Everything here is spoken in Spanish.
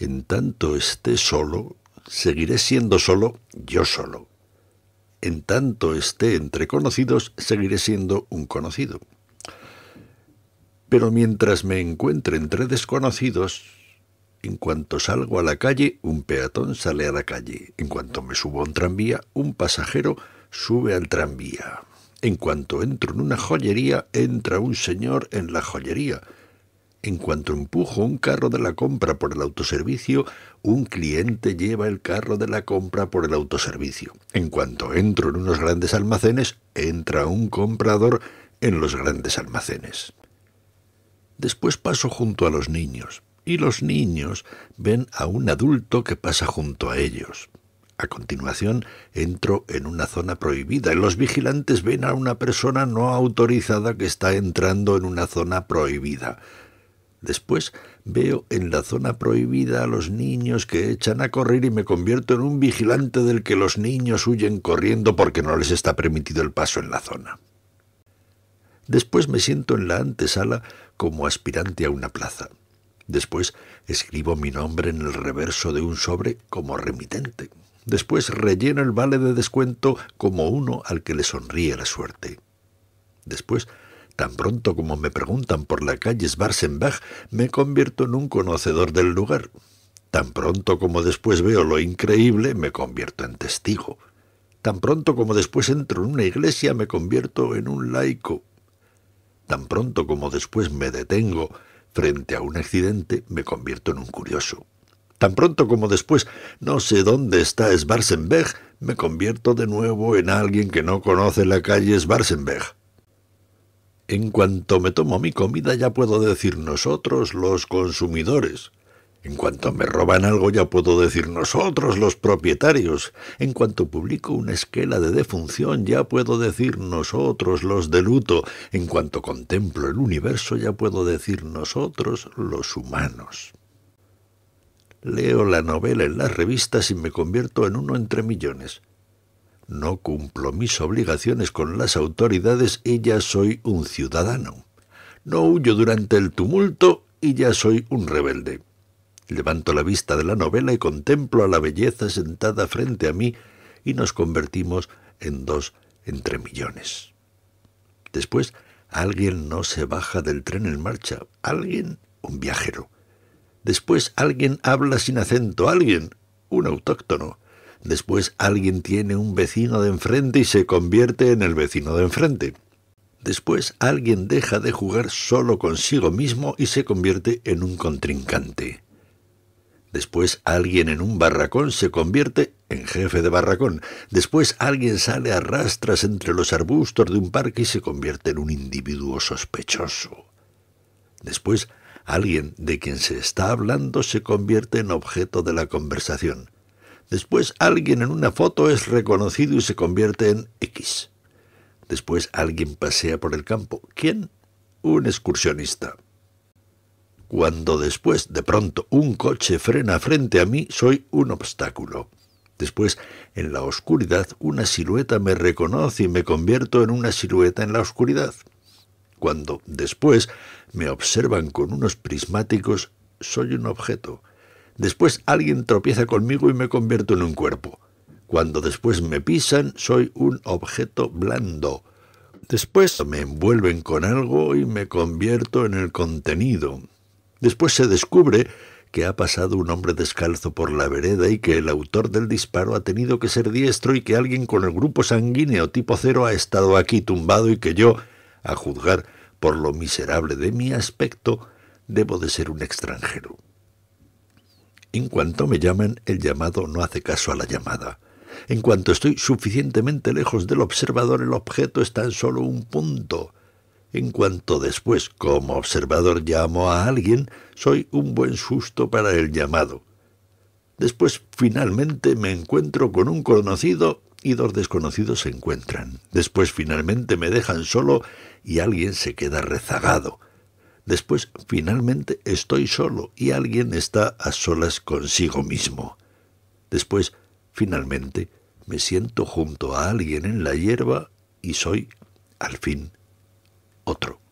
En tanto esté solo, seguiré siendo solo yo solo. En tanto esté entre conocidos, seguiré siendo un conocido. Pero mientras me encuentre entre desconocidos, en cuanto salgo a la calle, un peatón sale a la calle. En cuanto me subo a un tranvía, un pasajero sube al tranvía. En cuanto entro en una joyería, entra un señor en la joyería en cuanto empujo un carro de la compra por el autoservicio, un cliente lleva el carro de la compra por el autoservicio. En cuanto entro en unos grandes almacenes, entra un comprador en los grandes almacenes. Después paso junto a los niños, y los niños ven a un adulto que pasa junto a ellos. A continuación, entro en una zona prohibida y los vigilantes ven a una persona no autorizada que está entrando en una zona prohibida. Después veo en la zona prohibida a los niños que echan a correr y me convierto en un vigilante del que los niños huyen corriendo porque no les está permitido el paso en la zona. Después me siento en la antesala como aspirante a una plaza. Después escribo mi nombre en el reverso de un sobre como remitente. Después relleno el vale de descuento como uno al que le sonríe la suerte. Después Tan pronto como me preguntan por la calle Schwarzenbach, me convierto en un conocedor del lugar. Tan pronto como después veo lo increíble, me convierto en testigo. Tan pronto como después entro en una iglesia, me convierto en un laico. Tan pronto como después me detengo frente a un accidente, me convierto en un curioso. Tan pronto como después no sé dónde está Schwarzenberg, me convierto de nuevo en alguien que no conoce la calle Schwarzenberg. En cuanto me tomo mi comida ya puedo decir nosotros los consumidores. En cuanto me roban algo ya puedo decir nosotros los propietarios. En cuanto publico una esquela de defunción ya puedo decir nosotros los de luto. En cuanto contemplo el universo ya puedo decir nosotros los humanos. Leo la novela en las revistas y me convierto en uno entre millones no cumplo mis obligaciones con las autoridades y ya soy un ciudadano. No huyo durante el tumulto y ya soy un rebelde. Levanto la vista de la novela y contemplo a la belleza sentada frente a mí y nos convertimos en dos entre millones. Después, alguien no se baja del tren en marcha, alguien un viajero. Después alguien habla sin acento, alguien un autóctono. Después alguien tiene un vecino de enfrente y se convierte en el vecino de enfrente. Después alguien deja de jugar solo consigo mismo y se convierte en un contrincante. Después alguien en un barracón se convierte en jefe de barracón. Después alguien sale a rastras entre los arbustos de un parque y se convierte en un individuo sospechoso. Después alguien de quien se está hablando se convierte en objeto de la conversación. Después alguien en una foto es reconocido y se convierte en X. Después alguien pasea por el campo. ¿Quién? Un excursionista. Cuando después de pronto un coche frena frente a mí, soy un obstáculo. Después, en la oscuridad, una silueta me reconoce y me convierto en una silueta en la oscuridad. Cuando después me observan con unos prismáticos, soy un objeto. Después alguien tropieza conmigo y me convierto en un cuerpo. Cuando después me pisan, soy un objeto blando. Después me envuelven con algo y me convierto en el contenido. Después se descubre que ha pasado un hombre descalzo por la vereda y que el autor del disparo ha tenido que ser diestro y que alguien con el grupo sanguíneo tipo cero ha estado aquí tumbado y que yo, a juzgar por lo miserable de mi aspecto, debo de ser un extranjero. En cuanto me llaman, el llamado no hace caso a la llamada. En cuanto estoy suficientemente lejos del observador, el objeto está en solo un punto. En cuanto después, como observador, llamo a alguien, soy un buen susto para el llamado. Después, finalmente, me encuentro con un conocido y dos desconocidos se encuentran. Después, finalmente, me dejan solo y alguien se queda rezagado. Después, finalmente, estoy solo y alguien está a solas consigo mismo. Después, finalmente, me siento junto a alguien en la hierba y soy, al fin, otro.